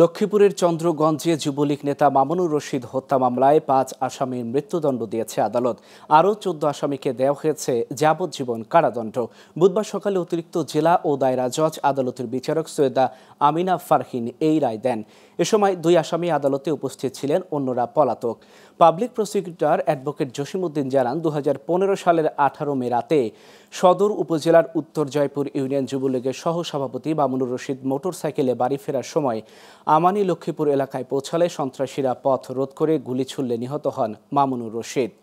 লক্ষ্মীপুরের চন্দ্রগঞ্জে যুবলীগ নেতা মামুনুর রশিদ হত্যা মামলায় পাঁচ আসামির মৃত্যুদণ্ড দিয়েছে আদালত আরও চোদ্দ আসামিকে দেওয়া হয়েছে যাবজ্জীবন কারাদণ্ড বুধবার সকালে অতিরিক্ত জেলা ও দায়রা জজ আদালতের বিচারক সৈয়দা আমিনা ফারহিন এই রায় দেন এ সময় দুই আসামি আদালতে উপস্থিত ছিলেন অন্যরা পলাতক পাবলিক প্রসিকিউটর অ্যাডভোকেট জসিমুদ্দিন জানান দু সালের আঠারো মে রাতে সদর উপজেলার উত্তর জয়পুর ইউনিয়ন যুবলীগের সহসভাপতি মামুনুর রশিদ মোটরসাইকেলে বাড়ি ফেরার সময় আমানি লক্ষ্মীপুর এলাকায় পৌঁছালে সন্ত্রাসীরা পথ রোধ করে গুলি ছুড়লে নিহত হন মামুনুর রশিদ